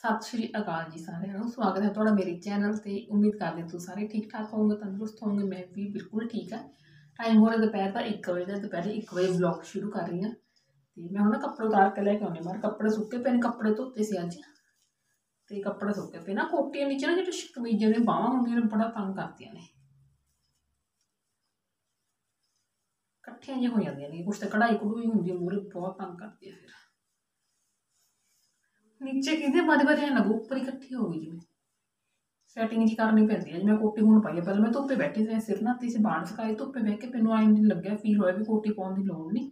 ਸਤਿ ਸ਼੍ਰੀ ਅਕਾਲ ਜੀ ਸਾਰਿਆਂ ਨੂੰ ਸਵਾਗਤ ਹੈ ਤੁਹਾਡਾ ਮੇਰੇ ਚੈਨਲ ਤੇ ਉਮੀਦ ਕਰਦੇ ਹਾਂ ਤੁਸੀਂ ਸਾਰੇ ਠੀਕ ਠਾਕ ਹੋਵੋਗੇ ਤੰਦਰੁਸਤ ਹੋਵੋਗੇ ਮੈਂ ਵੀ ਬਿਲਕੁਲ ਠੀਕ ਹਾਂ ਟਾਈਮ ਹੋ ਰਿਹਾ ਦੁਪਹਿਰ ਦਾ 1 ਵਜੇ ਦਾ ਦੁਪਹਿਰੇ 1 ਵਜੇ ਵਲੌਗ ਸ਼ੁਰੂ ਕਰ ਰਹੀ ਹਾਂ ਤੇ ਮੈਂ ਹੁਣ ਕੱਪੜੇ ਉਤਾਰ ਕੇ ਲੈ ਕੇ ਆਉਣੇ ਮਾਰ ਕੱਪੜੇ ਸੁੱਕੇ ਪਏ ਨੇ ਕੱਪੜੇ ਧੋਤੇ ਸੀ ਅੱਜ ਤੇ ਕੱਪੜੇ ਸੁੱਕੇ ਪਏ ਨਾ ਕੋਟੀਆਂ ਨੀਚੇ ਨਾ ਜਿਹੜੇ ਸ਼ਕਮੀਜ਼ਾਂ ਨੇ ਬਾਹਾਂ ਹੁੰਦੀਆਂ ਨੇ ਬੜਾ ਤੰਗ ਕਰਦੀਆਂ ਨੇ ਇਕੱਠੀਆਂ ਜਿਹੀਆਂ ਹੋ ਜਾਂਦੀਆਂ ਨੇ ਕੁਛ ਤਾਂ ਕਢਾਈ ਕਢੂਈ ਹੁੰਦੀ ਮੂਰੇ ਬਹੁਤ ਤੰਗ ਕਰਦੀ ਨੇ ਫਿਰ ਨੀਚੇ ਕਿਹਦੇ ਬਾਰੇ ਬਾਰੇ ਲੱਗੂ ਉੱਪਰ ਇਕੱਠੀ ਹੋ ਗਈ ਜਿਵੇਂ ਸੈਟਿੰਗ ਜੀ ਕਰਨੀ ਪੈਂਦੀ ਹੈ ਜਿਵੇਂ ਕੋਟੀ ਹੁਣ ਪਾਈ ਹੈ ਪਹਿਲਾਂ ਮੈਂ ਧੁੱਪੇ ਬੈਠੀ ਸੀ ਸਿਰ ਨਾ ਤੇ ਸੀ ਬਾਣ ਸਕਾਈ ਧੁੱਪੇ ਬਹਿ ਕੇ ਮੈਨੂੰ ਆਈ ਨਹੀਂ ਲੱਗਿਆ ਫੀਲ ਹੋਇਆ ਵੀ ਕੋਟੀ ਪਾਉਣ ਦੀ ਲੋੜ ਨਹੀਂ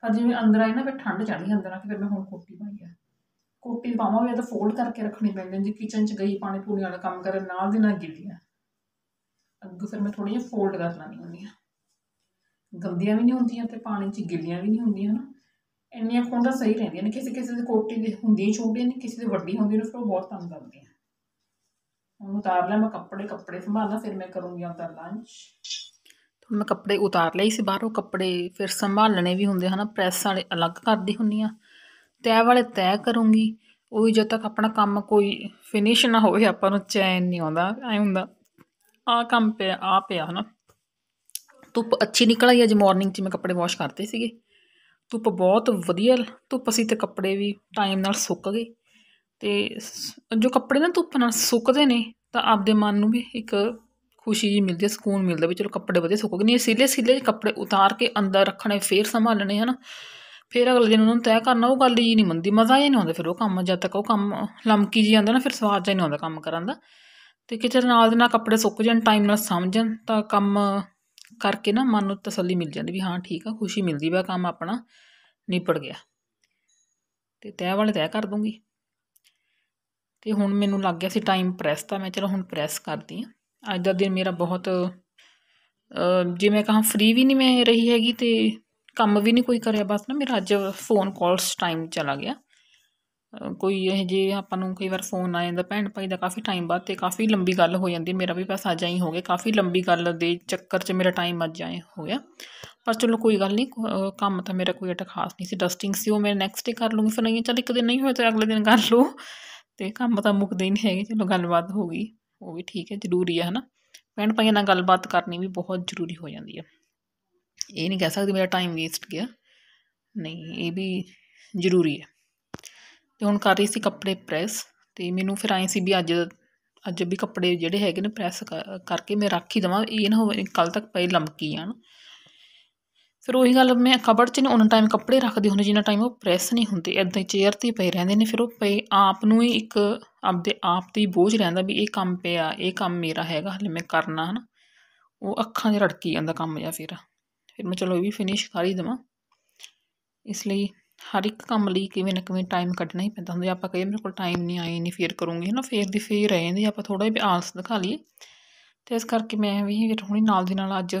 ਪਰ ਜਿਵੇਂ ਅੰਦਰ ਆਇਆ ਨਾ ਫਿਰ ਠੰਡ ਚੜੀ ਅੰਦਰ ਆ ਕੇ ਫਿਰ ਮੈਂ ਹੁਣ ਕੋਟੀ ਪਾਈ ਹੈ ਕੋਟੀ ਪਾਵਾਂ ਵੀ ਤਾਂ ਫੋਲਡ ਕਰਕੇ ਰੱਖਣੀ ਪੈਂਦੀ ਜੀ ਕਿਚਨ 'ਚ ਗਈ ਪਾਣੀ ਪੂਣੀ ਵਾਲਾ ਕੰਮ ਕਰਨ ਨਾਲ ਦੀ ਨਾਲ ਗਿੱਲੀ ਆ ਅੱਗੇ ਫਿਰ ਮੈਂ ਥੋੜੀ ਜਿਹੀ ਫੋਲਡ ਕਰ ਲਾਣੀ ਹੁੰਦੀ ਆ ਗੰਦੀਆਂ ਵੀ ਨਹੀਂ ਹੁੰਦੀਆਂ ਤੇ ਪਾਣੀ 'ਚ ਗਿੱਲੀਆਂ ਵੀ ਨਹੀਂ ਹੁੰਦੀਆਂ ਨਾ ਇੰਨੀਆਂ ਖੁੰਡਾਂ ਸਹੀ ਰਹਿੰਦੀਆਂ ਨੇ ਕਿਸੇ ਕਿਸੇ ਦੀ ਕੋਟੀ ਦੀ ਹੁੰਦੀ ਛੋਟੀ ਨੇ ਕਿਸੇ ਦੀ ਵੱਡੀ ਹੁੰਦੀ ਨੇ ਫਿਰ ਉਹ ਬਹੁਤ ਤੰਗ ਕਰਦੀ ਹੈ ਹੁਣ ਉਤਾਰ ਲਿਆ ਮੈਂ ਕੱਪੜੇ ਕੱਪੜੇ ਸੰਭਾਲਣਾ ਫਿਰ ਮੈਂ ਕਰੂੰਗੀ ਆਪਦਾ ਲੰਚ ਤੁਹਾਨੂੰ ਮੈਂ ਕੱਪੜੇ ਉਤਾਰ ਲਏ ਸੀ ਬਾਹਰੋਂ ਕੱਪੜੇ ਫਿਰ ਸੰਭਾਲਣੇ ਵੀ ਹੁੰਦੇ ਹਨ ਪ੍ਰੈਸ ਵਾਲੇ ਅਲੱਗ ਕਰਦੀ ਹੁੰਨੀ ਆ ਤੈਅ ਵਾਲੇ ਤੈਅ ਕਰੂੰਗੀ ਉਹ ਜਦ ਤੱਕ ਆਪਣਾ ਕੰਮ ਕੋਈ ਫਿਨਿਸ਼ ਨਾ ਹੋਵੇ ਆਪਾਂ ਨੂੰ ਚੈਨ ਨਹੀਂ ਆਉਂਦਾ ਐ ਹੁੰਦਾ ਆ ਕੰਮ ਪਿਆ ਆ ਪਿਆ ਹਨਾ ਧੁੱਪ ਅੱਛੀ ਨਿਕਲ ਆਈ ਅੱਜ ਮਾਰਨਿੰਗ 'ਚ ਮੈਂ ਕੱਪੜੇ ਵਾਸ਼ ਕਰਤੇ ਸੀਗੇ ਧੁੱਪ ਬਹੁਤ ਵਧੀਆ ਧੁੱਪ ਸੀ ਤੇ ਕੱਪੜੇ ਵੀ ਟਾਈਮ ਨਾਲ ਸੁੱਕ ਗਏ ਤੇ ਜੋ ਕੱਪੜੇ ਨਾ ਧੁੱਪ ਨਾਲ ਸੁੱਕਦੇ ਨੇ ਤਾਂ ਆਪਦੇ ਮਨ ਨੂੰ ਵੀ ਇੱਕ ਖੁਸ਼ੀ ਜੀ ਮਿਲਦੀ ਹੈ ਸਕੂਨ ਮਿਲਦਾ ਵੀ ਚਲੋ ਕੱਪੜੇ ਵਧੀਆ ਸੁੱਕ ਗਏ ਨਹੀਂ ਸਿੱਲੇ ਸਿੱਲੇ ਕੱਪੜੇ ਉਤਾਰ ਕੇ ਅੰਦਰ ਰੱਖਣੇ ਫੇਰ ਸੰਭਾਲਣੇ ਹਨ ਫਿਰ ਅਗਲੇ ਦਿਨ ਉਹਨਾਂ ਨੂੰ ਤੈਅ ਕਰਨਾ ਉਹ ਗੱਲ ਜੀ ਨਹੀਂ ਮੰਦੀ ਮਜ਼ਾ ਹੀ ਨਹੀਂ ਆਉਂਦਾ ਫਿਰ ਉਹ ਕੰਮ ਜਦ ਤੱਕ ਉਹ ਕੰਮ ਲਮਕੀ ਜੀ ਆਉਂਦਾ ਨਾ ਫਿਰ ਸਵਾਦ ਜਾਈ ਨਹੀਂ ਆਉਂਦਾ ਕੰਮ ਕਰਨ ਦਾ ਤੇ ਕਿਚਰ ਨਾਲ ਦੇ ਨਾਲ ਕੱਪੜੇ ਸੁੱਕ ਜਾਣ ਟਾਈਮ ਨਾਲ ਸਮਝਣ ਤਾਂ ਕੰਮ ਕਰਕੇ ਨਾ ਮਨ ਨੂੰ ਤਸੱਲੀ ਮਿਲ ਜਾਂਦੀ ਵੀ ਹਾਂ ਠੀਕ ਆ ਖੁਸ਼ੀ ਮਿਲਦੀ ਵਾ ਕੰਮ ਆਪਣਾ ਨਿਪੜ ਗਿਆ ਤੇ ਤੈਅ ਵਾਲੇ ਤੈਅ ਕਰ ਦੂੰਗੀ ਤੇ ਹੁਣ ਮੈਨੂੰ ਲੱਗ ਗਿਆ ਸੀ ਟਾਈਮ ਪ੍ਰੈਸ ਤਾਂ ਮੈਂ ਚਲੋ ਹੁਣ ਪ੍ਰੈਸ ਕਰਦੀ ਆ ਅੱਜ ਦਾ ਦਿਨ ਮੇਰਾ ਬਹੁਤ ਜੇ ਮੈਂ ਕਹਾਂ ਫ੍ਰੀ ਵੀ ਨਹੀਂ ਮੈਂ ਰਹੀ ਹੈਗੀ ਤੇ ਕੰਮ ਵੀ ਨਹੀਂ ਕੋਈ ਕਰਿਆ ਬਸ ਨਾ ਮੇਰਾ ਅੱਜ ਫੋਨ ਕਾਲਸ ਟਾਈਮ ਚਲਾ ਗਿਆ ਕੋਈ ਇਹ ਜੇ ਆਪਾਂ ਨੂੰ ਕਈ ਵਾਰ ਫੋਨ ਆ ਜਾਂਦਾ ਭੈਣ ਭਾਈ ਦਾ ਕਾਫੀ ਟਾਈਮ ਬਾਅਦ ਤੇ ਕਾਫੀ ਲੰਬੀ ਗੱਲ ਹੋ ਜਾਂਦੀ ਮੇਰਾ ਵੀ ਬਸ ਅੱਜ ਆਈ ਹੋ ਗਿਆ ਕਾਫੀ ਲੰਬੀ ਗੱਲ ਦੇ ਚੱਕਰ 'ਚ ਮੇਰਾ ਟਾਈਮ ਅੱਜ ਆਏ ਹੋ ਗਿਆ ਪਰ ਚਲੋ ਕੋਈ ਗੱਲ ਨਹੀਂ ਕੰਮ ਤਾਂ ਮੇਰਾ ਕੋਈ ਅਟਾ ਖਾਸ ਨਹੀਂ ਸੀ ਡਸਟਿੰਗ ਸੀ ਉਹ ਮੈਂ ਨੈਕਸਟ ਡੇ ਕਰ ਲੂੰਗੀ ਫਿਰ ਨਹੀਂ ਚਲ ਇੱਕ ਦਿਨ ਨਹੀਂ ਹੋਇਆ ਤਾਂ ਅਗਲੇ ਦਿਨ ਕਰ ਲੂ ਤੇ ਕੰਮ ਤਾਂ ਮੁੱਕਦੇ ਹੀ ਨਹੀਂ ਹੈਗੇ ਚਲੋ ਗੱਲਬਾਤ ਹੋ ਗਈ ਉਹ ਵੀ ਠੀਕ ਹੈ ਜ਼ਰੂਰੀ ਹੈ ਹਨਾ ਭੈਣ ਭਾਈ ਨਾਲ ਗੱਲਬਾਤ ਕਰਨੀ ਵੀ ਬਹੁਤ ਜ਼ਰੂਰੀ ਹੋ ਜਾਂਦੀ ਹੈ ਇਹ ਨਹੀਂ ਕਹਿ ਸਕਦੀ ਮੇਰਾ ਟਾਈਮ ਵੇਸਟ ਗਿਆ ਨਹੀਂ ਇਹ ਵੀ ਜ਼ਰੂਰੀ ਹੈ ਤੇ ਹੁਣ ਕਰ ਰਹੀ ਸੀ ਕੱਪੜੇ ਪ੍ਰੈਸ ਤੇ ਮੈਨੂੰ ਫਿਰ ਆਏ ਸੀ ਵੀ ਅੱਜ ਅੱਜ ਵੀ ਕੱਪੜੇ ਜਿਹੜੇ ਹੈਗੇ ਨੇ ਪ੍ਰੈਸ ਕਰਕੇ ਮੈਂ ਰੱਖ ਹੀ ਦਵਾਂ ਇਹ ਨਾ ਹੋਵੇ ਕੱਲ ਤੱਕ ਪਏ ਲਮਕੀ ਜਾਣ ਫਿਰ ਉਹੀ ਗੱਲ ਮੈਂ ਕਬੜ 'ਚ ਨੇ ਉਹਨਾਂ ਟਾਈਮ ਕੱਪੜੇ ਰੱਖਦੇ ਹੁੰਦੇ ਜਿੰਨਾ ਟਾਈਮ ਉਹ ਪ੍ਰੈਸ ਨਹੀਂ ਹੁੰਦੇ ਐਦਾਂ ਹੀ ਚੇਅਰ ਤੇ ਪਏ ਰਹਿੰਦੇ ਨੇ ਫਿਰ ਉਹ ਪਏ ਆਪ ਨੂੰ ਹੀ ਇੱਕ ਆਪਦੇ ਆਪ ਤੇ ਹੀ ਬੋਝ ਰਹਿੰਦਾ ਵੀ ਇਹ ਕੰਮ ਪਿਆ ਇਹ ਕੰਮ ਮੇਰਾ ਹੈਗਾ ਹਲੇ ਮੈਂ ਕਰਨਾ ਹਨ ਉਹ ਅੱਖਾਂ ਦੇ ਰੜਕੀ ਜਾਂਦਾ ਕੰਮ ਜਾਂ ਫਿਰ ਫਿਰ ਮੈਂ ਚਲੋ ਇਹ ਵੀ ਫਿਨਿਸ਼ ਕਰ ਹੀ ਦਵਾਂ ਇਸ ਲਈ ਹਰ ਇੱਕ ਕੰਮ ਲਈ ਕਿਵੇਂ ਨਾ ਕਿਵੇਂ ਟਾਈਮ ਕੱਢਣਾ ਹੀ ਪੈਂਦਾ ਹੁੰਦਾ ਆਪਾਂ ਕਹਿੰਦੇ ਮੇਰੇ ਕੋਲ ਟਾਈਮ ਨਹੀਂ ਆਏ ਨਹੀਂ ਫੇਰ ਕਰੂੰਗੀ ਹਨਾ ਫੇਰ ਦੀ ਫੇਰ ਰਹਿ ਨੇ ਆਪਾਂ ਥੋੜਾ ਜਿਹਾ ਆਲਸ ਦਿਖਾ ਲਈਏ ਤੇ ਇਸ ਕਰਕੇ ਮੈਂ ਵੀ ਫਿਰ ਹੁਣੀ ਨਾਲ ਦੀ ਨਾਲ ਅੱਜ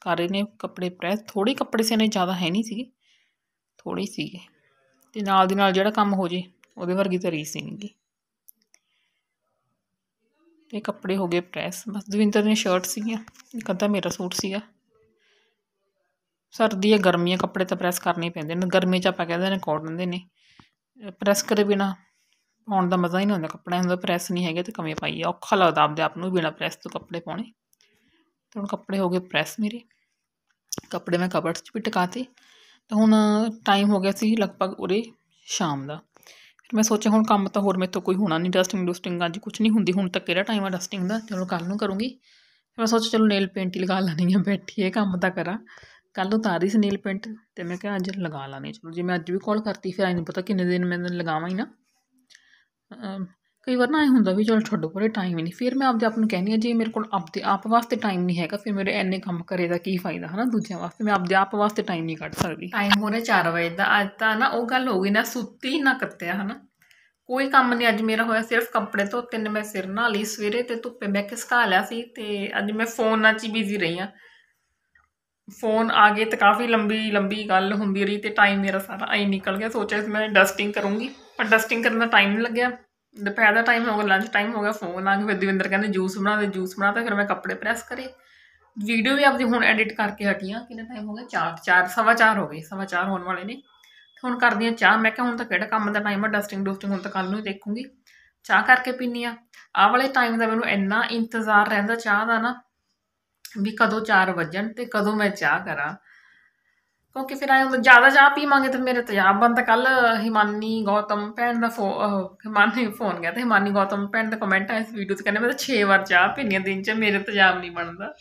ਕਰ ਰਹੇ ਨੇ ਕੱਪੜੇ ਪ੍ਰੈਸ ਥੋੜੇ ਕੱਪੜੇ ਸੀ ਨੇ ਜ਼ਿਆਦਾ ਹੈ ਨਹੀਂ ਸੀਗੇ ਥੋੜੇ ਸੀਗੇ ਤੇ ਨਾਲ ਦੀ ਨਾਲ ਜਿਹੜਾ ਕੰਮ ਹੋ ਜੇ ਉਹਦੇ ਵਰਗੀ ਤਰੀਕ ਸੀ ਨਹੀਂ ਤੇ ਕੱਪੜੇ ਹੋ ਗਏ ਪ੍ਰੈਸ ਬਸ ਦਵਿੰਦਰ ਨੇ ਸ਼ਰਟ ਸੀਗੀਆਂ ਇੱਕ ਅੱਧਾ ਮੇਰਾ ਸੂਟ ਸੀਗਾ ਸਰਦੀ ਗਰਮੀਆਂ ਗਰਮੀ ਕੱਪੜੇ ਤਾਂ ਪ੍ਰੈਸ ਕਰਨੇ ਹੀ ਪੈਂਦੇ ਨੇ ਗਰਮੀ 'ਚ ਆਪਾਂ ਕਹਿੰਦੇ ਨੇ ਕੋਟਨ ਦੇ ਨੇ ਪ੍ਰੈਸ ਕਰੇ ਬਿਨਾ ਪਾਉਣ ਦਾ ਮਜ਼ਾ ਹੀ ਨਹੀਂ ਹੁੰਦਾ ਕੱਪੜਿਆਂ ਦਾ ਪ੍ਰੈਸ ਨਹੀਂ ਹੈਗੇ ਤੇ ਕਮੀ ਪਾਈ ਔਖਾ ਲੱਗਦਾ ਆਪਦੇ ਆਪ ਨੂੰ ਬਿਨਾ ਪ੍ਰੈਸ ਤੋਂ ਕੱਪੜੇ ਪਾਉਣੇ ਤੇ ਹੁਣ ਕੱਪੜੇ ਹੋ ਗਏ ਪ੍ਰੈਸ ਮੇਰੇ ਕੱਪੜੇ ਮੈਂ ਕਬਰਡ 'ਚ ਵੀ ਟਿਕਾਤੇ ਤਾਂ ਹੁਣ ਟਾਈਮ ਹੋ ਗਿਆ ਸੀ ਲਗਭਗ ਉਰੇ ਸ਼ਾਮ ਦਾ ਫਿਰ ਮੈਂ ਸੋਚਿਆ ਹੁਣ ਕੰਮ ਤਾਂ ਹੋਰ ਮੇਰੇ ਤੋਂ ਕੋਈ ਹੋਣਾ ਨਹੀਂ ਡਸਟਿੰਗ ਡਸਟਿੰਗ ਅੱਜ ਕੁਝ ਨਹੀਂ ਹੁੰਦੀ ਹੁਣ ਤੱਕ ਕਿਹੜਾ ਟਾਈਮ ਆ ਡਸਟਿੰਗ ਦਾ ਚਲੋ ਕੱਲ ਨੂੰ ਕਰੂੰਗੀ ਫਿਰ ਮੈਂ ਸੋਚਿਆ ਚਲੋ ਨੇਲ ਪੇਂਟ ਹੀ ਲਗਾ ਲੈਣੀ ਆ ਬੈਠੀ ਇਹ ਕੰਮ ਤਾਂ ਕਰਾਂ ਕੱਲ ਉਤਾਰੀ ਸੀ ਨੀਲ ਪੈਂਟ ਤੇ ਮੈਂ ਕਿਹਾ ਅੱਜ ਲਗਾ ਲਾਂਗੇ ਚਲੋ ਜੇ ਮੈਂ ਅੱਜ ਵੀ ਕਾਲ ਕਰਤੀ ਫਿਰ ਆਈ ਨਹੀਂ ਪਤਾ ਕਿੰਨੇ ਦਿਨ ਮੈਂ ਲਗਾਵਾਂ ਹੀ ਨਾ ਕਈ ਵਾਰ ਨਾ ਇਹ ਹੁੰਦਾ ਵੀ ਚਲ ਛੱਡੋ ਪਰੇ ਟਾਈਮ ਨਹੀਂ ਫਿਰ ਮੈਂ ਆਪਦੇ ਆਪ ਨੂੰ ਕਹਿੰਦੀ ਆ ਜੇ ਮੇਰੇ ਕੋਲ ਆਪਦੇ ਆਪ ਵਾਸਤੇ ਟਾਈਮ ਨਹੀਂ ਹੈਗਾ ਫਿਰ ਮੇਰੇ ਐਨੇ ਕੰਮ ਕਰੇ ਦਾ ਕੀ ਫਾਇਦਾ ਹਨਾ ਦੂਜਿਆਂ ਵਾਸਤੇ ਮੈਂ ਆਪਦੇ ਆਪ ਵਾਸਤੇ ਟਾਈਮ ਨਹੀਂ ਕੱਢ ਸਕਦੀ ਟਾਈਮ ਹੋ ਰਿਹਾ 4 ਵਜੇ ਦਾ ਅੱਜ ਤਾਂ ਨਾ ਉਹ ਗੱਲ ਹੋ ਗਈ ਨਾ ਸੁੱਤੀ ਨਾ ਕੱਤਿਆ ਹਨਾ ਕੋਈ ਕੰਮ ਨਹੀਂ ਅੱਜ ਮੇਰਾ ਹੋਇਆ ਸਿਰਫ ਕੱਪੜੇ ਧੋਤੇ ਨੇ ਮੈਂ ਸਿਰ ਨਾਲ ਹੀ ਸਵੇਰੇ ਤੇ ਧੁੱਪੇ ਮੈਂ ਕੇ ਸੁਕਾ ਲਿਆ ਸੀ ਤੇ ਅੱਜ ਮੈਂ ਫੋਨ ਨਾਲ ਚ ਬਿਜ਼ੀ ਰਹੀ ਆ ਫੋਨ ਆ ਗਏ ਤੇ ਕਾਫੀ ਲੰਬੀ ਲੰਬੀ ਗੱਲ ਹੁੰਦੀ ਰਹੀ ਤੇ ਟਾਈਮ ਮੇਰਾ ਸਾਰਾ ਆਈ ਨਿਕਲ ਗਿਆ ਸੋਚਿਆ ਸੀ ਮੈਂ ਡਸਟਿੰਗ ਕਰੂੰਗੀ ਪਰ ਡਸਟਿੰਗ ਕਰਨ ਦਾ ਟਾਈਮ ਨਹੀਂ ਲੱਗਿਆ ਦੁਪਹਿਰ ਦਾ ਟਾਈਮ ਹੋ ਗਿਆ ਲੰਚ ਟਾਈਮ ਹੋ ਗਿਆ ਫ਼ੋਨ ਆ ਗਿਆ ਫਿਰ ਦਵਿੰਦਰ ਕਹਿੰਦੇ ਜੂਸ ਬਣਾ ਦੇ ਜੂਸ ਬਣਾ ਤਾਂ ਫਿਰ ਮੈਂ ਕੱਪੜੇ ਪ੍ਰੈਸ ਕਰੇ ਵੀਡੀਓ ਵੀ ਆਪਦੀ ਹੁਣ ਐਡਿਟ ਕਰਕੇ ਹਟੀ ਆ ਕਿੰਨਾ ਟਾਈਮ ਹੋ ਗਿਆ 4 4 ਸਵਾ ਹੋ ਗਏ 4:30 ਹੋਣ ਵਾਲੇ ਨੇ ਹੁਣ ਕਰਦੀ ਆ ਚਾਹ ਮੈਂ ਕਿਹਾ ਹੁਣ ਤਾਂ ਕਿਹੜਾ ਕੰਮ ਦਾ ਟਾਈਮ ਆ ਡਸਟਿੰਗ ਡੋਸਟਿੰਗ ਹੁਣ ਤਾਂ ਕੱਲ ਨੂੰ ਦੇਖੂੰਗੀ ਚਾਹ ਕਰਕੇ ਪੀਣੀ ਆ ਆ ਵਾਲੇ ਟਾਈਮ ਦਾ ਮੈਨੂੰ ਇੰਨਾ ਇੰਤਜ਼ਾਰ ਰਹਿੰਦਾ ਚਾਹ ਦਾ ਨਾ ਵੀ ਕਦੋਂ 4 ਵਜਣ ਤੇ ਕਦੋਂ ਮੈਂ ਚਾਹ ਕਰਾਂ ਕਿਉਂਕਿ ਫਿਰ ਆਏ ਜਿਆਦਾ ਚਾਹ ਮੰਗੇ ਤਾਂ ਮੇਰੇ ਤਜਾਬ ਬੰਦ ਕੱਲ ਹਿਮਾਨੀ ਗੌਤਮ ਭੈਣ ਦਾ ਹਿਮਾਨੀ ਫੋਨ ਗਿਆ ਤੇ ਹਿਮਾਨੀ ਗੌਤਮ ਭੈਣ ਦਾ ਕਮੈਂਟ ਆਇਆ ਇਸ ਵੀਡੀਓ ਤੇ ਕਹਿੰਦੇ ਮੈਂ ਤਾਂ 6 ਵਾਰ ਚਾਹ ਪੀਣੀ ਦਿਨ 'ਚ ਮੇਰੇ ਤਜਾਬ ਨਹੀਂ ਬਣਦਾ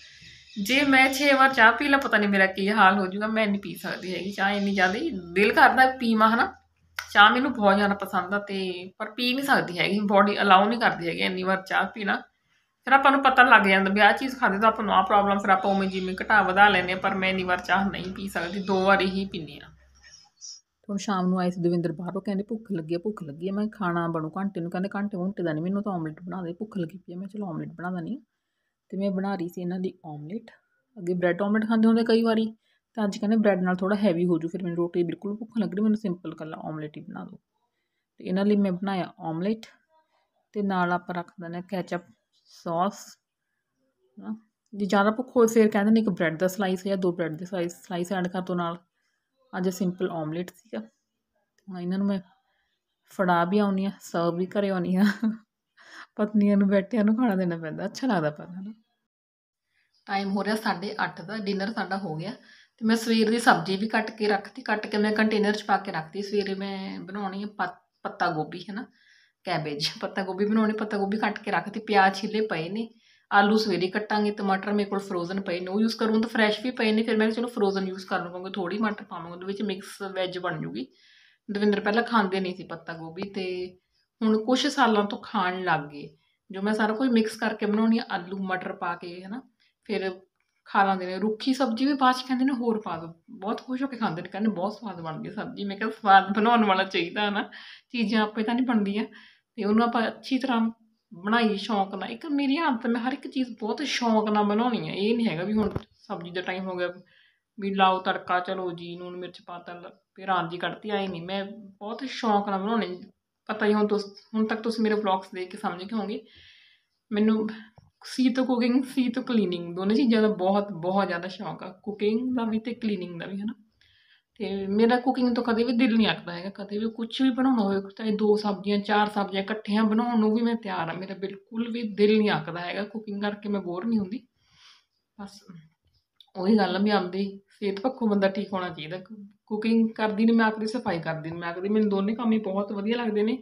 ਜੇ ਮੈਂ 6 ਵਾਰ ਚਾਹ ਪੀ ਲਾ ਪਤਾ ਨਹੀਂ ਮੇਰਾ ਕੀ ਹਾਲ ਹੋ ਜਾਊਗਾ ਮੈਂ ਨਹੀਂ ਪੀ ਸਕਦੀ ਹੈਗੀ ਚਾਹ ਇੰਨੀ ਜ਼ਿਆਦਾ ਦਿਲ ਕਰਦਾ ਪੀਵਾ ਹਨਾ ਚਾਹ ਮੈਨੂੰ ਬਹੁਤ ਜ਼ਿਆਦਾ ਪਸੰਦ ਆ ਤੇ ਪਰ ਪੀ ਨਹੀਂ ਸਕਦੀ ਹੈਗੀ ਬਾਡੀ ਅਲਾਉ ਨਹੀਂ ਕਰਦੀ ਹੈਗੀ ਇੰਨੀ ਵਾਰ ਚਾਹ ਪੀਣਾ ਫਿਰ ਆਪਾਂ ਨੂੰ ਪਤਾ ਲੱਗ ਜਾਂਦਾ ਵੀ ਆਹ ਚੀਜ਼ ਖਾਦੇ ਤਾਂ ਆਪਾਂ ਨੂੰ ਆਹ ਪ੍ਰੋਬਲਮ ਫਿਰ ਆਪਾਂ ਉਵੇਂ ਜਿਵੇਂ ਘਟਾ ਵਧਾ ਲੈਨੇ ਪਰ ਮੈਂ ਇੰਨੀ ਵਾਰ ਚਾਹ ਨਹੀਂ ਪੀ ਸਕਦੀ ਦੋ ਵਾਰੀ ਹੀ ਪੀਨੀ ਆ ਹੁਣ ਸ਼ਾਮ ਨੂੰ ਆਏ ਸੀ ਦਵਿੰਦਰ ਬਾਹਰੋਂ ਕਹਿੰਦੇ ਭੁੱਖ ਲੱਗੀ ਆ ਭੁੱਖ ਲੱਗੀ ਆ ਮੈਂ ਖਾਣਾ ਬਣੂ ਘੰਟੇ ਨੂੰ ਕਹਿੰਦੇ ਘੰਟੇ ਘੰਟੇ ਦਾ ਨਹੀਂ ਮੈਨੂੰ ਤਾਂ ਆਮਲੇਟ ਬਣਾ ਦੇ ਭੁੱਖ ਲੱਗੀ ਪਈ ਆ ਮੈਂ ਚਲੋ ਆਮਲੇਟ ਬਣਾ ਦਾਂ ਹਾਂ ਤੇ ਮੈਂ ਬਣਾ ਰਹੀ ਸੀ ਇਹਨਾਂ ਦੀ ਆਮਲੇਟ ਅੱਗੇ ਬ੍ਰੈਡ ਆਮਲੇਟ ਖਾਂਦੇ ਹੁੰਦੇ ਕਈ ਵਾਰੀ ਤਾਂ ਅੱਜ ਕਹਿੰਦੇ ਬ੍ਰੈਡ ਨਾਲ ਥੋੜਾ ਹੈਵੀ ਹੋ ਜੂ ਫਿਰ ਮੈਨੂੰ ਰੋਟੀ ਬਿਲਕੁਲ ਭੁੱਖ ਲੱਗ ਰਹੀ ਮੈਨੂੰ ਸਿੰਪਲ ਕੱਲਾ ਆਮਲੇਟ ਹੀ ਬਣਾ ਦਿਓ ਤੇ ਇਹਨਾਂ ਲਈ ਮੈਂ ਬਣਾਇਆ ਆਮਲੇਟ ਤੇ ਨਾਲ ਆਪਾਂ ਰੱਖ ਦਿੰਦੇ ਕੈਚਪ ਸੌਸ ਨਾ ਜੇ ਜ਼ਿਆਦਾ ਭੁੱਖ ਹੋਵੇ ਫਿਰ ਕਹਿੰਦੇ ਨੇ ਇੱਕ ਬ੍ਰੈਡ ਦਾ ਸਲਾਈਸ ਜਾਂ ਦੋ ਬ੍ਰੈਡ ਦੇ ਸਲਾਈਸ ਸਲਾਈਸ ਐਡ ਕਰ ਦੋ ਨਾਲ ਅੱਜ ਸਿੰਪਲ ਆਮਲੇਟ ਸੀਗਾ ਮੈਂ ਇਹਨਾਂ ਨੂੰ ਮੈਂ ਫੜਾ ਵੀ ਆਉਣੀ ਆ ਸਰਵ ਵੀ ਕਰੇ ਆਉਣੀ ਆ ਪਤਨੀਆਂ ਨੂੰ ਬੈਠਿਆਂ ਨੂੰ ਖਾਣਾ ਦੇਣਾ ਪੈਂਦਾ ਅੱਛਾ ਲੱਗਦਾ ਪਰ ਹਨਾ ਟਾਈਮ ਹੋ ਰਿਹਾ 8:30 ਦਾ ਡਿਨਰ ਸਾਡਾ ਹੋ ਗਿਆ ਤੇ ਮੈਂ ਸਵੇਰ ਦੀ ਸਬਜ਼ੀ ਵੀ ਕੱਟ ਕੇ ਰੱਖਤੀ ਕੱਟ ਕੇ ਮੈਂ ਕੰਟੇਨਰ 'ਚ ਪਾ ਕੇ ਰੱਖਤੀ ਸਵੇਰੇ ਮੈਂ ਬਣਾਉਣੀ ਹੈ ਪੱਤਾ ਗੋਭੀ ਹੈ ਨਾ ਕੈਬੇਜ ਪੱਤਾ ਗੋਭੀ ਬਣਾਉਣੀ ਪੱਤਾ ਗੋਭੀ ਕੱਟ ਕੇ ਰੱਖਤੀ ਪਿਆਜ਼ ਛਿੱਲੇ ਪਏ ਨੇ ਆਲੂ ਸਵੇਰੇ ਕੱਟਾਂਗੇ ਟਮਾਟਰ ਮੇਰੇ ਕੋਲ ਫਰੋਜ਼ਨ ਪਏ ਨੇ ਉਹ ਯੂਜ਼ ਕਰੂੰ ਤਾਂ ਫਰੈਸ਼ ਵੀ ਪਏ ਨੇ ਫਿਰ ਮੈਂ ਚਲੋ ਫਰੋਜ਼ਨ ਯੂਜ਼ ਕਰ ਲਵਾਂਗਾ ਥੋੜੀ ਮਟਰ ਪਾਵਾਂਗਾ ਉਹਦੇ ਵਿੱਚ ਮਿਕਸ ਵੈਜ ਬਣ ਜੂਗੀ ਦਵਿੰਦਰ ਪਹਿਲਾਂ ਖਾਂਦੇ ਨਹੀਂ ਸੀ ਪੱਤਾ ਗੋਭੀ ਤੇ ਹੁਣ ਕੁਝ ਸਾਲਾਂ ਤੋਂ ਖਾਣ ਲੱਗ ਗਏ ਜੋ ਮੈਂ ਸਾਰਾ ਕੁਝ ਮਿਕਸ ਕਰਕੇ ਬਣਾਉਣੀ ਆ ਆਲੂ ਮਟਰ ਪਾ ਕੇ ਹਨਾ ਫਿਰ ਖਾ ਦੇ ਨੇ ਰੁੱਖੀ ਸਬਜ਼ੀ ਵੀ ਬਾਅਦ ਚ ਕਹਿੰਦੇ ਨੇ ਹੋਰ ਪਾ ਦੋ ਬਹੁਤ ਖੁਸ਼ ਹੋ ਕੇ ਖਾਂਦੇ ਨੇ ਕਹਿੰਦੇ ਬਹੁਤ ਸਵਾਦ ਬਣਦੀ ਸਬਜ਼ੀ ਮੈਂ ਕਿਹਾ ਸਵਾਦ ਬਣਾਉਣ ਵਾਲਾ ਚਾਹੀਦਾ ਨਾ ਚੀਜ਼ਾਂ ਆਪੇ ਤਾਂ ਨਹੀਂ ਬਣਦੀਆਂ ਤੇ ਉਹਨੂੰ ਆਪਾਂ ਅੱਛੀ ਤਰ੍ਹਾਂ ਬਣਾਈ ਸ਼ੌਂਕ ਨਾਲ ਇੱਕ ਮੇਰੀ ਆਦਤ ਮੈਂ ਹਰ ਇੱਕ ਚੀਜ਼ ਬਹੁਤ ਸ਼ੌਂਕ ਨਾਲ ਬਣਾਉਣੀ ਆ ਇਹ ਨਹੀਂ ਹੈਗਾ ਵੀ ਹੁਣ ਸਬਜ਼ੀ ਦਾ ਟਾਈਮ ਹੋ ਗਿਆ ਵੀ ਲਾਓ ਤੜਕਾ ਚਲੋ ਜੀ ਨੂਨ ਮਿਰਚ ਪਾਤਾ ਫਿਰ ਆਂ ਜੀ ਕੱਢਤੀ ਆਏ ਨਹੀਂ ਮੈਂ ਬਹੁਤ ਸ਼ੌਂਕ ਨਾਲ ਬਣਾਉਣੀ ਪਤਾ ਹੀ ਹੁਣ ਤੁਸੀਂ ਹੁਣ ਤੱਕ ਤੁਸੀਂ ਮੇਰੇ ਵਲੌਗਸ ਦੇਖ ਕੇ ਸਮਝ ਗਏ ਹੋਗੇ ਮੈਨੂੰ ਸੀ ਤੋਂ ਕੁਕਿੰਗ ਸੀ ਤੋਂ ਕਲੀਨਿੰਗ ਦੋਨੇ ਚੀਜ਼ਾਂ ਦਾ ਬਹੁਤ ਬਹੁਤ ਜ਼ਿਆਦਾ ਸ਼ੌਂਕ ਆ ਕੁਕਿੰਗ ਦਾ ਵੀ ਤੇ ਕਲੀਨਿੰਗ ਦਾ ਵੀ ਹਨਾ ਤੇ ਮੇਰਾ ਕੁਕਿੰਗ ਤੋਂ ਕਦੇ ਵੀ ਦਿਲ ਨਹੀਂ ਅਟਦਾ ਹੈਗਾ ਕਦੇ ਵੀ ਕੁਝ ਵੀ ਬਣਾਉਣਾ ਹੋਵੇ ਚਾਹੇ ਦੋ ਸਬਜ਼ੀਆਂ ਚਾਰ ਸਬਜ਼ੀਆਂ ਇਕੱਠੀਆਂ ਬਣਾਉਣ ਨੂੰ ਵੀ ਮੈਂ ਤਿਆਰ ਆ ਮੇਰਾ ਬਿਲਕੁਲ ਵੀ ਦਿਲ ਨਹੀਂ ਅਟਦਾ ਹੈਗਾ ਕੁਕਿੰਗ ਕਰਕੇ ਮੈਂ ਬੋਰ ਨਹੀਂ ਹੁੰਦੀ ਬਸ ਉਹੀ ਗੱਲ ਆ ਵੀ ਆਉਂਦੀ ਸਿਹਤ ਪੱਖੋਂ ਬੰਦਾ ਠੀਕ ਹੋਣਾ ਚਾਹੀਦਾ ਕੁਕਿੰਗ ਕਰਦੀ ਨੇ ਮੈਂ ਆਪਣੀ ਸਫਾਈ ਕਰਦੀ ਨੇ ਮੈਂ ਕਹਿੰਦੀ ਮੈਨੂੰ ਦੋਨੇ ਕੰਮ ਹੀ ਬਹੁਤ ਵਧੀਆ ਲੱਗਦੇ ਨੇ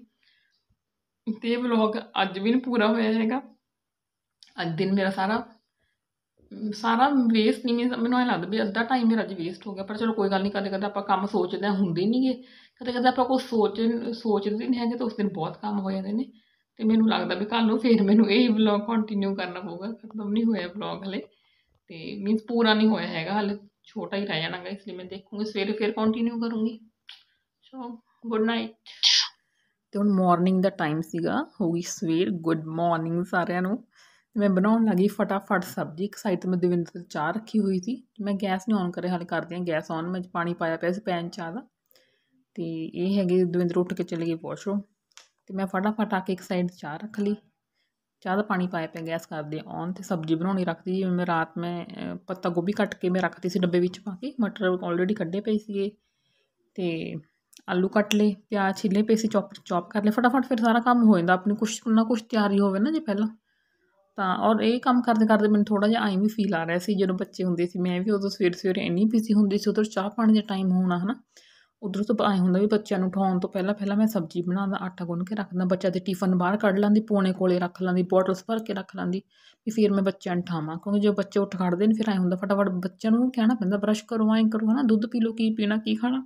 ਤੇ ਇਹ ਵਲੌਗ ਅੱਜ ਵੀ ਨਹੀਂ ਪੂਰਾ ਹੋਇਆ ਹੈਗਾ ਅੱਜ ਦਿਨ ਮੇਰਾ ਸਾਰਾ ਸਾਰਾ ਵੇਸਟ ਨਹੀਂ ਮੈਨੂੰ ਐ ਲੱਗਦਾ ਵੀ ਅੱਧਾ ਟਾਈਮ ਮੇਰਾ ਅੱਜ ਵੇਸਟ ਹੋ ਗਿਆ ਪਰ ਚਲੋ ਕੋਈ ਗੱਲ ਨਹੀਂ ਕਦੇ ਕਦੇ ਆਪਾਂ ਕੰਮ ਸੋਚਦੇ ਆ ਹੁੰਦੇ ਨਹੀਂਗੇ ਕਦੇ ਕਦੇ ਆਪਾਂ ਕੋਈ ਸੋਚ ਸੋਚਦੇ ਨਹੀਂ ਹੈਗੇ ਤਾਂ ਉਸ ਦਿਨ ਬਹੁਤ ਕੰਮ ਹੋ ਜਾਂਦੇ ਨੇ ਤੇ ਮੈਨੂੰ ਲੱਗਦਾ ਵੀ ਕੱਲ ਨੂੰ ਫੇਰ ਮੈਨੂੰ ਇਹ ਵਲੌਗ ਕੰਟੀਨਿਊ ਕਰਨਾ ਪਊਗਾ ਖਤਮ ਨਹੀਂ ਹੋਇਆ ਵਲੌਗ ਹਲੇ ਤੇ ਮੀਨਸ ਪੂਰਾ ਨਹੀਂ ਹੋਇਆ ਹੈਗਾ ਹਲੇ ਛੋਟਾ ਹੀ ਰਹਿ ਜਾਣਾਗਾ ਇਸ ਲਈ ਮੈਂ ਦੇਖੂੰਗੀ ਸਵੇਰੇ ਫੇਰ ਕੰਟੀਨਿਊ ਕਰੂੰਗੀ ਸੋ ਗੁੱਡ ਨਾਈਟ ਤੇ ਹੁਣ ਮਾਰਨਿੰਗ ਦਾ ਟਾਈਮ ਸੀਗਾ ਹੋ ਗਈ ਸਵੇਰ ਗੁੱਡ ਮਾਰਨਿੰਗ ਸਾਰਿਆਂ ਨੂੰ ਮੈਂ ਬਣਾਉਣ ਲੱਗੀ ਫਟਾਫਟ ਸਬਜ਼ੀ ਇੱਕ ਸਾਈਡ ਤੇ ਮੈਂ ਦਵਿੰਦਰ ਤੇ ਚਾਹ ਰੱਖੀ ਹੋਈ ਸੀ ਮੈਂ ਗੈਸ ਨੂੰ ਆਨ ਕਰੇ ਹਲ ਕਰਦੀ ਆ ਗੈਸ ਆਨ ਮੈਂ ਪਾਣੀ ਪਾਇਆ ਪਿਆ ਸੀ ਪੈਨ ਚਾਹ ਦਾ ਤੇ ਇਹ ਹੈਗੇ ਦਵਿੰਦਰ ਉੱਠ ਕੇ ਚਲੇ ਗਏ ਵਾਸ਼ਰੂਮ ਤੇ ਮੈਂ ਫਟਾਫਟ ਆ ਕੇ ਇੱਕ ਸਾਈਡ ਚਾਹ ਰੱਖ ਲਈ ਚਾਹ ਦਾ ਪਾਣੀ ਪਾਇਆ ਪਿਆ ਗੈਸ ਕਰਦੇ ਆਨ ਤੇ ਸਬਜ਼ੀ ਬਣਾਉਣੀ ਰੱਖਦੀ ਜਿਵੇਂ ਮੈਂ ਰਾਤ ਮੈਂ ਪੱਤਾ ਗੋਭੀ ਕੱਟ ਕੇ ਮੈਂ ਰੱਖਦੀ ਸੀ ਡੱਬੇ ਵਿੱਚ ਪਾ ਕੇ ਮਟਰ ਆਲਰੇਡੀ ਕੱਢੇ ਪਏ ਸੀਗੇ ਤੇ ਆਲੂ ਕੱਟ ਲਏ ਪਿਆਜ਼ ਛਿੱਲੇ ਪਏ ਸੀ ਚੌਪ ਚੌਪ ਕਰ ਲਏ ਫਟਾਫਟ ਫਿਰ ਸਾਰਾ ਕੰਮ ਹੋ ਜਾਂਦਾ ਆਪਣੀ ਕੁਛ ਨਾ ਕੁਛ ਤਿਆਰੀ ਹੋਵੇ ਨਾ ਜੇ ਪਹਿਲਾਂ ਤਾਂ ਔਰ ਇਹ ਕੰਮ ਕਰਦੇ ਕਰਦੇ ਮੈਨੂੰ ਥੋੜਾ ਜਿਹਾ ਆਈ ਵੀ ਫੀਲ ਆ ਰਿਹਾ ਸੀ ਜਦੋਂ ਬੱਚੇ ਹੁੰਦੇ ਸੀ ਮੈਂ ਵੀ ਉਦੋਂ ਸਵੇਰ ਸਵੇਰੇ ਇੰਨੀ ਬਿਜ਼ੀ ਹੁੰਦੀ ਸੀ ਉਧਰ ਚਾਹ ਪਾਣੀ ਦਾ ਟਾਈਮ ਹੋਣਾ ਹਨਾ ਉਦੋਂ ਤੋਂ ਆਏ ਹੁੰਦਾ ਵੀ ਬੱਚਿਆਂ ਨੂੰ ਉਠਾਉਣ ਤੋਂ ਪਹਿਲਾਂ ਪਹਿਲਾਂ ਮੈਂ ਸਬਜ਼ੀ ਬਣਾਉਂਦਾ ਆਟਾ ਗੁੰਨ ਕੇ ਰੱਖਦਾ ਬੱਚਾ ਦੇ ਟਿਫਨ ਬਾਹਰ ਕੱਢ ਲਾਂਦੀ ਪੋਣੇ ਕੋਲੇ ਰੱਖ ਲਾਂਦੀ ਬੋਟਲਸ ਭਰ ਕੇ ਰੱਖ ਲਾਂਦੀ ਵੀ ਫਿਰ ਮੈਂ ਬੱਚਿਆਂ ਨੂੰ ਠਾਵਾਂ ਕਿਉਂਕਿ ਜੋ ਬੱਚੇ ਉੱਠ ਖੜਦੇ ਨੇ ਫਿਰ ਆਏ ਹੁੰਦਾ ਫਟਾਫਟ ਬੱਚਿਆਂ ਨੂੰ ਕਹਿਣਾ ਪੈਂਦਾ ਬਰਸ਼ ਕਰੋ ਐਂ ਕਰੋ ਹਨਾ ਦੁੱਧ ਪੀ ਲਓ ਕੀ ਪੀਣਾ ਕੀ ਖਾਣਾ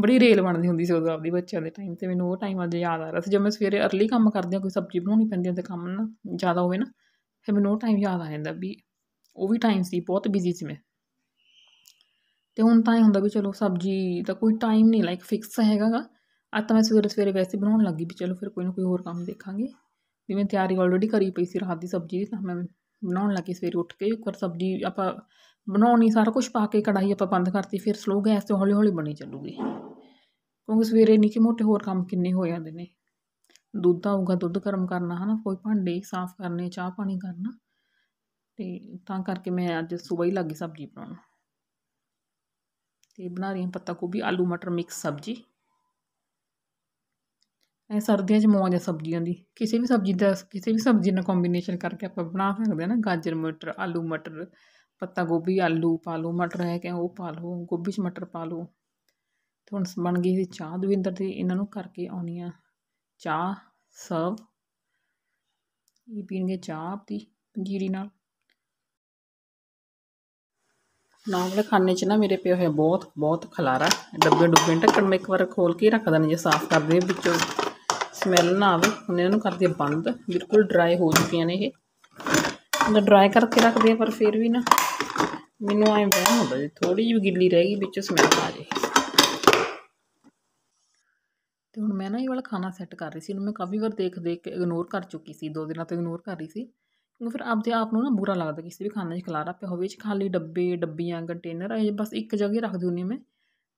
ਬੜੀ ਰੇਲ ਬਣਦੀ ਹੁੰਦੀ ਸੀ ਉਦੋਂ ਆਪਦੀ ਬੱਚਿਆਂ ਦੇ ਟਾਈਮ ਤੇ ਮੈਨੂੰ ਉਹ ਟਾਈਮ ਅੱਜ ਯਾਦ ਆ ਰਿਹਾ ਸੀ ਜਦੋਂ ਮੈਂ ਸਵੇਰੇ ਅਰਲੀ ਕੰਮ ਕਰਦੀ ਹਾਂ ਕੋਈ ਸਬਜ਼ੀ ਬਣਾਉਣੀ ਪੈਂਦੀ ਹੈ ਤੇ ਕੰਮ ਨਾ ਜ਼ਿਆਦਾ ਹੋਵੇ ਨਾ ਫਿਰ ਮੈਨੂੰ ਉਹ ਟਾਈਮ ਯਾਦ ਆ ਜਾਂਦਾ ਵੀ ਉਹ ਵੀ ਟਾਈਮ ਸੀ ਬਹੁਤ ਬਿਜ਼ੀ ਸੀ ਮੈਂ ਤੇ ਹੁਣ ਤਾਂ ਇਹ ਹੁੰਦਾ ਵੀ ਚਲੋ ਸਬਜ਼ੀ ਦਾ ਕੋਈ ਟਾਈਮ ਨਹੀਂ ਲਾਈਕ ਫਿਕਸ ਹੈਗਾਗਾ ਅੱਜ ਤਾਂ ਮੈਂ ਸਵੇਰੇ ਸਵੇਰੇ ਵੈਸੇ ਬਣਾਉਣ ਲੱਗੀ ਵੀ ਚਲੋ ਫਿਰ ਕੋਈ ਨਾ ਕੋਈ ਹੋਰ ਕੰਮ ਦੇਖਾਂਗੇ ਵੀ ਮੈਂ ਤਿਆਰੀ ਆਲਰੇਡੀ ਕਰੀ ਪਈ ਸੀ ਰਾਤ ਦੀ ਸਬਜ਼ੀ ਦੀ ਤਾਂ ਮੈਂ ਬਣਾਉਣ ਲੱਗੀ ਸਵੇਰੇ ਉੱਠ ਕੇ ਇੱਕ ਵਾਰ ਸਬਜ਼ੀ ਆਪਾਂ ਬਣਾਉਣੀ ਸਾਰਾ ਕੁਝ ਪਾ ਕੇ ਕੜਾਹੀ ਆਪਾਂ ਬੰਦ ਕਰਤੀ ਫਿਰ ਸਲੋ ਗੈਸ ਤੇ ਹੌਲੀ ਹੌਲੀ ਬਣੀ ਚੱਲੂਗੀ ਕਿਉਂਕਿ ਸਵੇਰੇ ਨਿੱਕੇ ਮੋਟੇ ਹੋਰ ਕੰਮ ਕਿੰਨੇ ਹੋ ਜਾਂਦੇ ਨੇ ਦੁੱਧ ਆਊਗਾ ਦੁੱਧ ਕਰਮ ਕਰਨਾ ਹਨਾ ਕੋਈ ਭਾਂਡੇ ਸਾਫ਼ ਕਰਨੇ ਚਾਹ ਪਾਣੀ ਕਰਨਾ ਤੇ ਤਾਂ ਕਰਕੇ ਮੈਂ ਅੱਜ ਸਵੇਰ ਹੀ ਲੱਗੀ ਸਬਜ਼ੀ ਬਣਾਉਣ ਤੇ ਬਣਾ ਰਹੀ ਹਾਂ ਪੱਤਾ ਗੋਭੀ ਆਲੂ ਮਟਰ ਮਿਕਸ ਸਬਜ਼ੀ ਐ ਸਰਦੀਆਂ 'ਚ ਮੌਜ ਆ ਸਬਜ਼ੀਆਂ ਦੀ ਕਿਸੇ ਵੀ ਸਬਜ਼ੀ ਦਾ ਕਿਸੇ ਵੀ ਸਬਜ਼ੀ ਨਾਲ ਕੰਬੀਨੇਸ਼ਨ ਕਰਕੇ ਆਪਾਂ ਬਣਾ ਸਕਦੇ ਹਾਂ ਨਾ ਗਾਜਰ ਮਟਰ ਆਲੂ ਮਟਰ ਪੱਤਾ ਗੋਭੀ ਆਲੂ ਪਾ ਲਓ ਮਟਰ ਹੈ ਕਿ ਉਹ ਪਾ ਲਓ ਗੋਭੀ 'ਚ ਮਟਰ ਪਾ ਲਓ ਤੇ ਹੁਣ ਬਣ ਗਈ ਸੀ ਚਾਹ ਦਵਿੰਦਰ ਦੀ ਇਹਨਾਂ ਨੂੰ ਕਰਕੇ ਆਉਣੀ ਆ ਚਾਹ ਸਰਵ ਇਹ ਪੀਣਗੇ ਚਾਹ ਆਪਦੀ ਪੰਜੀਰੀ ਨਾਲ ਨਾਰਮਲ ਖਾਣੇ 'ਚ ਨਾ ਮੇਰੇ ਪਿਓ ਹੈ ਬਹੁਤ ਬਹੁਤ ਖਲਾਰਾ ਡੱਬੇ ਡੁੱਬੇ ਢੱਕਣ ਮੈਂ ਇੱਕ ਵਾਰ ਖੋਲ ਕੇ ਰੱਖ ਦਿੰਦੀ ਜੇ ਸਾਫ਼ ਕਰਦੇ ਵਿੱਚੋਂ ਸਮੈਲ ਨਾ ਆਵੇ ਹੁਣ ਇਹਨਾਂ ਨੂੰ ਕਰਦੇ ਬੰਦ ਬਿਲਕੁਲ ਡਰਾਈ ਹੋ ਚੁੱਕੀਆਂ ਨੇ ਇਹ ਉਹਨਾਂ ਡਰਾਈ ਕਰਕੇ ਰੱਖਦੇ ਪਰ ਫਿਰ ਵੀ ਨਾ ਮੈਨੂੰ ਐਂ ਵਹਿਮ ਹੁੰਦਾ ਜੇ ਥੋੜੀ ਜਿਹੀ ਗਿੱਲੀ ਰਹਿ ਗਈ ਵਿੱਚ ਸਮੈਲ ਆ ਜੇ ਤੇ ਹੁਣ ਮੈਂ ਨਾ ਇਹ ਵਾਲਾ ਖਾਣਾ ਸੈੱਟ ਕਰ ਰਹੀ ਸੀ ਇਹਨੂੰ ਮੈਂ ਕਾਫੀ ਵਾਰ ਦੇਖ ਦੇਖ ਕੇ ਇਗਨੋਰ ਕਰ ਚੁੱਕੀ ਸੀ ਦੋ ਦਿਨਾਂ ਤੋਂ ਇਗਨੋਰ ਕਰ ਰਹੀ ਸੀ ਕਿਉਂਕਿ ਫਿਰ ਆਪਦੇ ਆਪ ਨੂੰ ਨਾ ਬੁਰਾ ਲੱਗਦਾ ਕਿਸੇ ਵੀ ਖਾਣੇ 'ਚ ਖਲਾਰਾ ਪਿਆ ਹੋਵੇ ਚ ਖਾਲੀ ਡੱਬੇ ਡੱਬੀਆਂ ਕੰਟੇਨਰ ਇਹ ਬਸ ਇੱਕ ਜਗ੍ਹਾ ਹੀ ਰੱਖ ਦਿੰਦੀ ਮੈਂ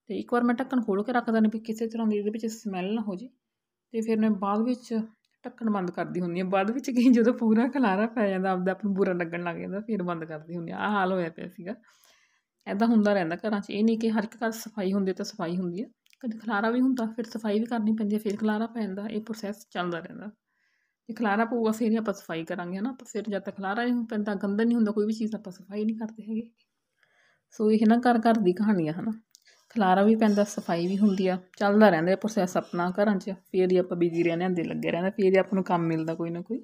ਤੇ ਇੱਕ ਵਾਰ ਮੈਂ ਢੱਕਣ ਖੋਲ ਕੇ ਰੱਖ ਦਿੰਦੀ ਵੀ ਕਿਸੇ ਤਰ੍ਹਾਂ ਦੀ ਇਹਦੇ ਵਿੱਚ ਸਮੈਲ ਨਾ ਹੋ ਜੇ ਤੇ ਫਿਰ ਮੈਂ ਬਾਅਦ ਵਿੱਚ ਢੱਕਣ ਬੰਦ ਕਰਦੀ ਹੁੰਦੀ ਆ ਬਾਅਦ ਵਿੱਚ ਕਿ ਜਦੋਂ ਪੂਰਾ ਖਲਾਰਾ ਪੈ ਜਾਂਦਾ ਆਪਦਾ ਆਪ ਨੂੰ ਬੁਰਾ ਲੱਗਣ ਲੱਗ ਜਾਂਦਾ ਫਿਰ ਬੰਦ ਕਰਦੀ ਹੁੰਦੀ ਆ ਆ ਹਾਲ ਹੋਇਆ ਪਿਆ ਸੀਗਾ ਐਦਾਂ ਹੁੰਦਾ ਰਹਿੰਦਾ ਘਰਾਂ 'ਚ ਇਹ ਨਹੀਂ ਕਿ ਹਰ ਇੱਕ ਘਰ ਸਫਾਈ ਹੁੰਦੀ ਤਾਂ ਸਫਾਈ ਹੁੰਦੀ ਆ ਕਦੇ ਖਲਾਰਾ ਵੀ ਹੁੰਦਾ ਫਿਰ ਸਫਾਈ ਵੀ ਕਰਨੀ ਪੈਂਦੀ ਹੈ ਫਿਰ ਖਲਾਰਾ ਪੈਂਦਾ ਇਹ ਪ੍ਰੋਸੈਸ ਚੱਲਦਾ ਰਹਿੰਦਾ ਜੇ ਖਲਾਰਾ ਪਊਗਾ ਫਿਰ ਹੀ ਆਪਾਂ ਸਫਾਈ ਕਰਾਂਗੇ ਹਨਾ ਤਾਂ ਫਿਰ ਜਦ ਤੱਕ ਖਲਾਰਾ ਨਹੀਂ ਪੈਂਦਾ ਗੰਦਾ ਨਹੀਂ ਹੁੰਦਾ ਕੋਈ ਵੀ ਚੀਜ਼ ਆਪਾਂ ਸਫਾਈ ਨਹੀਂ ਕਰਦੇ ਹੈਗੇ ਸੋ ਇਹ ਨਾ ਘਰ ਘਰ ਦੀ ਕਹਾਣੀਆਂ ਹਨਾ ਖਲਾਰਾ ਵੀ ਪੈਂਦਾ ਸਫਾਈ ਵੀ ਹੁੰਦੀ ਆ ਚੱਲਦਾ ਰਹਿੰਦਾ ਪ੍ਰੋਸੈਸ ਆਪਣਾ ਘਰਾਂ 'ਚ ਫਿਰ ਹੀ ਆਪਾਂ ਬਿਜੀ ਰਹਿੰਦੇ ਹਾਂ ਦਿਲ ਲੱਗੇ ਰਹਿੰਦਾ ਫਿਰ ਹੀ ਆਪਾਂ ਨੂੰ ਕੰਮ ਮਿਲਦਾ ਕੋਈ ਨਾ ਕੋਈ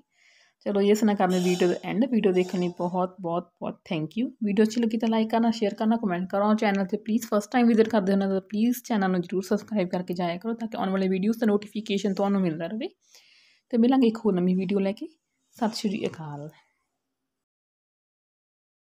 चलो ये ਕਰਨੇ ਵੀਡੀਓ ਦੇ ਐਂਡ ਵੀਡੀਓ ਦੇਖਣ ਲਈ ਬਹੁਤ ਬਹੁਤ ਬਹੁਤ ਥੈਂਕ ਯੂ ਵੀਡੀਓ ਅੱਛੀ ਲੱਗੀ ਤਾਂ ਲਾਈਕ ਕਰਨਾ ਸ਼ੇਅਰ ਕਰਨਾ ਕਮੈਂਟ ਕਰੋ ਚੈਨਲ ਤੇ ਪਲੀਜ਼ ਫਸਟ ਟਾਈਮ ਵਿਜ਼ਿਟ ਕਰਦੇ ਹੋ ਨਾ ਤਾਂ ਪਲੀਜ਼ ਚੈਨਲ ਨੂੰ ਜਰੂਰ ਸਬਸਕ੍ਰਾਈਬ ਕਰਕੇ ਜਾਇਆ ਕਰੋ ਤਾਂ ਕਿ ਆਉਣ ਵਾਲੇ ਵੀਡੀਓਸ ਦਾ ਨੋਟੀਫਿਕੇਸ਼ਨ ਤੁਹਾਨੂੰ ਮਿਲਦਾ ਰਹੇ ਤੇ ਮਿਲਾਂਗੇ ਇੱਕ ਹੋਰ ਨਵੀਂ ਵੀਡੀਓ ਲੈ ਕੇ ਸਤਿ ਸ਼੍ਰੀ ਅਕਾਲ